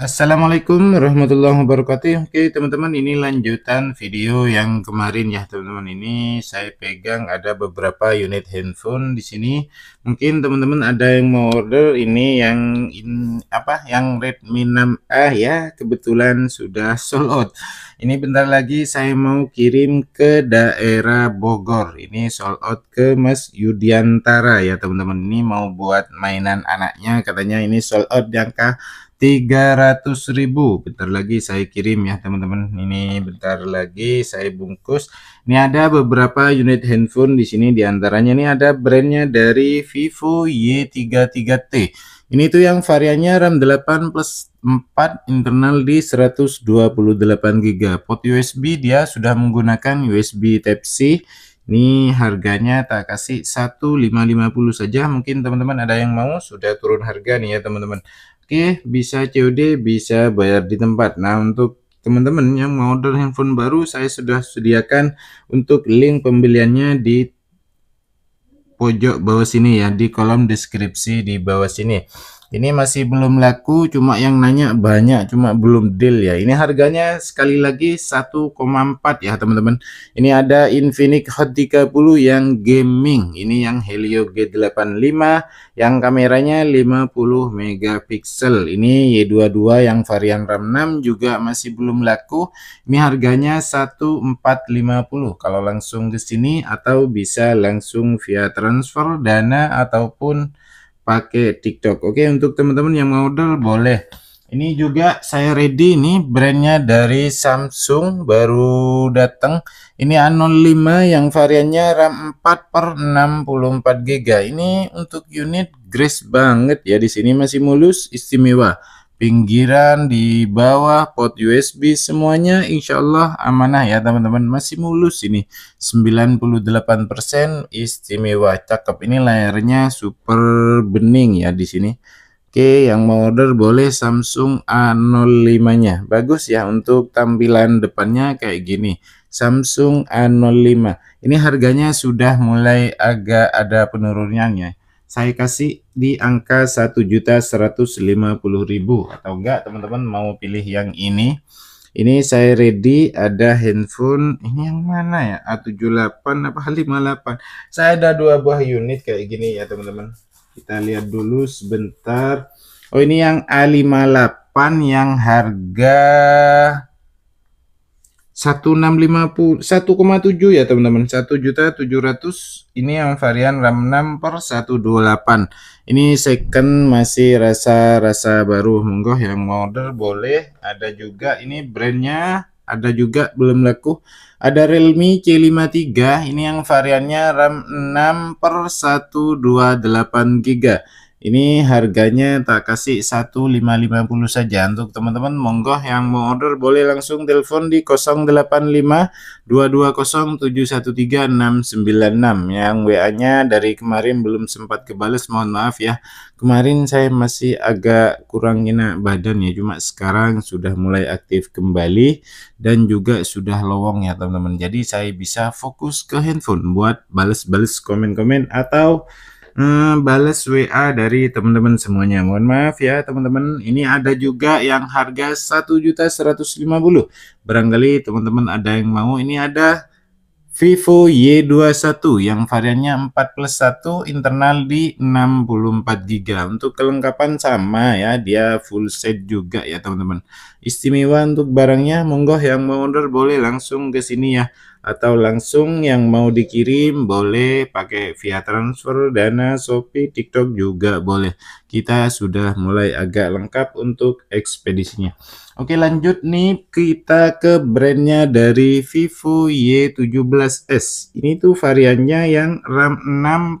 Assalamualaikum warahmatullahi wabarakatuh Oke teman-teman ini lanjutan video yang kemarin ya teman-teman ini saya pegang ada beberapa unit handphone di sini mungkin teman-teman ada yang mau order ini yang in, apa yang Redmi 6A ya kebetulan sudah sold out ini bentar lagi saya mau kirim ke daerah Bogor ini sold out ke Mas Yudiantara ya teman-teman ini mau buat mainan anaknya katanya ini sold out jangka. 300 ribu bentar lagi saya kirim ya teman-teman ini bentar lagi saya bungkus ini ada beberapa unit handphone di sini diantaranya ini ada brandnya dari Vivo Y33T ini tuh yang variannya RAM 8 plus 4 internal di 128GB port USB dia sudah menggunakan USB Type-C ini harganya tak kasih 1550 saja. Mungkin teman-teman ada yang mau sudah turun harga nih ya teman-teman. Oke, bisa COD, bisa bayar di tempat. Nah, untuk teman-teman yang mau order handphone baru, saya sudah sediakan untuk link pembeliannya di pojok bawah sini ya, di kolom deskripsi di bawah sini. Ini masih belum laku, cuma yang nanya banyak, cuma belum deal ya. Ini harganya sekali lagi 1,4 ya teman-teman. Ini ada Infinix Hot 30 yang gaming. Ini yang Helio G85 yang kameranya 50 megapiksel. Ini Y22 yang varian RAM 6 juga masih belum laku. Ini harganya 1450 kalau langsung ke sini atau bisa langsung via transfer dana ataupun pakai TikTok. Oke, untuk teman-teman yang mau order boleh. Ini juga saya ready ini brandnya dari Samsung baru datang. Ini A05 yang variannya RAM 4 per 64 GB. Ini untuk unit grace banget ya di sini masih mulus istimewa pinggiran, di bawah, port USB semuanya insya Allah amanah ya teman-teman. Masih mulus ini. 98% istimewa. Cakep. Ini layarnya super bening ya di sini. Oke, yang mau order boleh Samsung A05-nya. Bagus ya untuk tampilan depannya kayak gini. Samsung A05. Ini harganya sudah mulai agak ada penurunannya saya kasih di angka 1.150.000 atau enggak teman-teman mau pilih yang ini. Ini saya ready ada handphone ini yang mana ya? A78 apa 58. Saya ada dua buah unit kayak gini ya teman-teman. Kita lihat dulu sebentar. Oh ini yang A58 yang harga 1,7 ya teman-teman 1.700 ini yang varian RAM 6 per 128 ini second masih rasa-rasa baru monggo yang model order boleh ada juga ini brandnya ada juga belum laku ada Realme C53 ini yang variannya RAM 6 per 128 GB ini harganya tak kasih 1550 saja. Untuk teman-teman monggo yang mau order boleh langsung telepon di 085220713696 yang WA-nya dari kemarin belum sempat kebales mohon maaf ya. Kemarin saya masih agak kurang enak badan ya cuma sekarang sudah mulai aktif kembali dan juga sudah lowong ya teman-teman. Jadi saya bisa fokus ke handphone buat bales-bales komen-komen atau Hmm, balas WA dari teman-teman semuanya. Mohon maaf ya teman-teman, ini ada juga yang harga 1.150. Barangkali teman-teman ada yang mau, ini ada Vivo Y21 yang variannya 4 plus 1 internal di 64GB untuk kelengkapan sama ya dia full set juga ya teman-teman istimewa untuk barangnya monggo yang mau order boleh langsung ke sini ya atau langsung yang mau dikirim boleh pakai via transfer Dana, Shopee, TikTok juga boleh. Kita sudah mulai agak lengkap untuk ekspedisinya. Oke lanjut nih kita ke brandnya dari Vivo Y17s. Ini tuh variannya yang RAM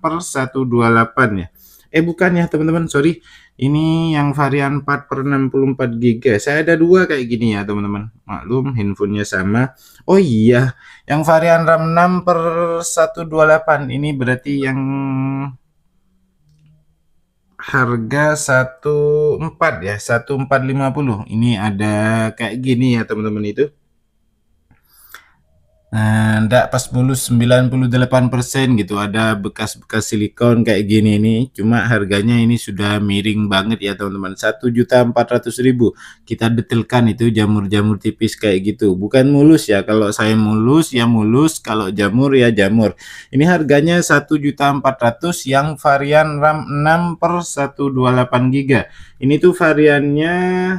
6 per 128 ya eh bukan ya teman-teman sorry ini yang varian 4 per 64 GB saya ada dua kayak gini ya teman-teman maklum handphonenya sama oh iya yang varian RAM 6 per 128 ini berarti yang harga 14 ya 1450 ini ada kayak gini ya teman-teman itu Nah, pas mulus 98% gitu ada bekas-bekas silikon kayak gini ini. Cuma harganya ini sudah miring banget ya teman-teman. 1.400.000. Kita detailkan itu jamur-jamur tipis kayak gitu. Bukan mulus ya. Kalau saya mulus ya mulus, kalau jamur ya jamur. Ini harganya 1.400 yang varian RAM 6 per 128 giga. Ini tuh variannya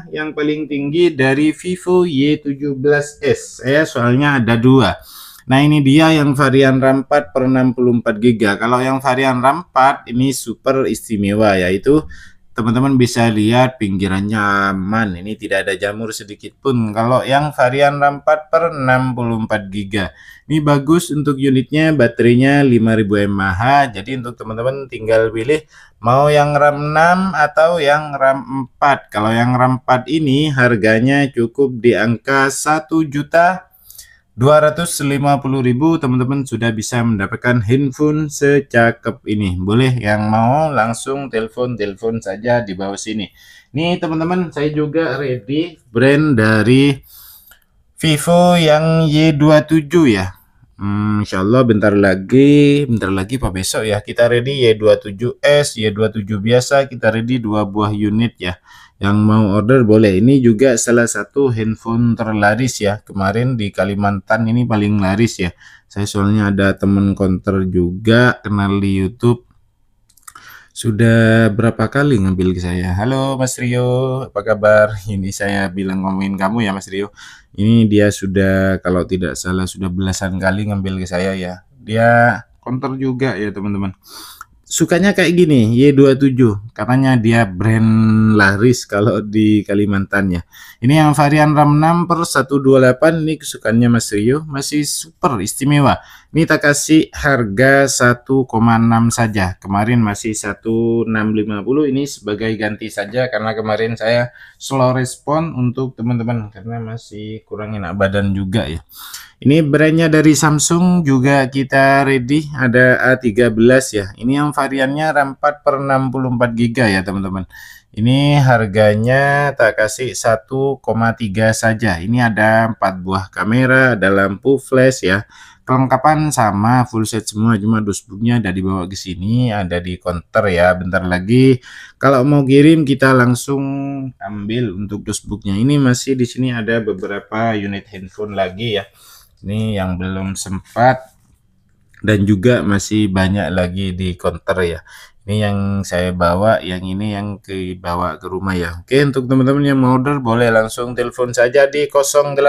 yang paling tinggi dari Vivo Y17s. Saya eh, soalnya ada dua Nah ini dia yang varian RAM 4 per 64 GB. Kalau yang varian RAM 4 ini super istimewa yaitu teman-teman bisa lihat pinggirannya aman. Ini tidak ada jamur sedikit pun. Kalau yang varian RAM 4 per 64 GB. Ini bagus untuk unitnya baterainya 5000 mAh. Jadi untuk teman-teman tinggal pilih mau yang RAM 6 atau yang RAM 4. Kalau yang RAM 4 ini harganya cukup di angka 1 juta 250.000 teman-teman sudah bisa mendapatkan handphone secakep ini. Boleh yang mau langsung telepon-telepon saja di bawah sini. Ini teman-teman saya juga ready brand dari Vivo yang Y27 ya. Hmm, insya Allah bentar lagi, bentar lagi Pak besok ya kita ready Y27S, Y27 biasa kita ready dua buah unit ya. Yang mau order boleh. Ini juga salah satu handphone terlaris ya. Kemarin di Kalimantan ini paling laris ya. Saya soalnya ada temen konter juga kenal di YouTube sudah berapa kali ngambil ke saya? Halo Mas Rio, apa kabar? Ini saya bilang ngomongin kamu ya Mas Rio. Ini dia sudah kalau tidak salah sudah belasan kali ngambil ke saya ya. Dia counter juga ya teman-teman. Sukanya kayak gini, Y27. Katanya dia brand laris kalau di Kalimantan ya. Ini yang varian RAM 6 per 128 ini kesukaannya Mas Rio masih super istimewa. Ini tak kasih harga 1,6 saja. Kemarin masih 1650 ini sebagai ganti saja karena kemarin saya slow respon untuk teman-teman karena masih kurang enak badan juga ya. Ini brandnya dari Samsung juga kita ready ada A13 ya. Ini yang variannya RAM 4 per 64 GB giga ya teman-teman. Ini harganya tak kasih 1,3 saja. Ini ada empat buah kamera, ada lampu flash ya. Kelengkapan sama full set semua cuma dusbuknya ada di bawah ke sini, ada di counter ya. Bentar lagi kalau mau kirim kita langsung ambil untuk dusbuknya. Ini masih di sini ada beberapa unit handphone lagi ya. Ini yang belum sempat dan juga masih banyak lagi di counter ya ini yang saya bawa yang ini yang dibawa ke rumah ya oke untuk teman-teman yang mau order boleh langsung telepon saja di 085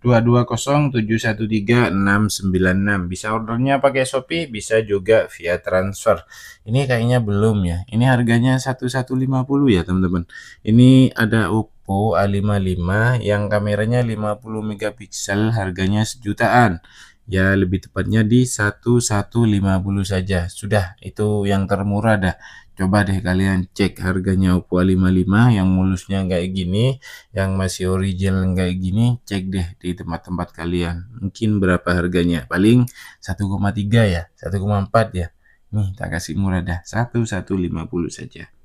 220713696 bisa ordernya pakai Shopee bisa juga via transfer ini kayaknya belum ya ini harganya 1150 ya teman-teman ini ada Oppo A55 yang kameranya 50 megapiksel harganya sejutaan ya lebih tepatnya di 1150 saja sudah itu yang termurah dah coba deh kalian cek harganya Oppo A55 yang mulusnya kayak gini yang masih original kayak gini cek deh di tempat-tempat kalian mungkin berapa harganya paling 1,3 ya 1,4 ya nih tak kasih murah dah 1150 saja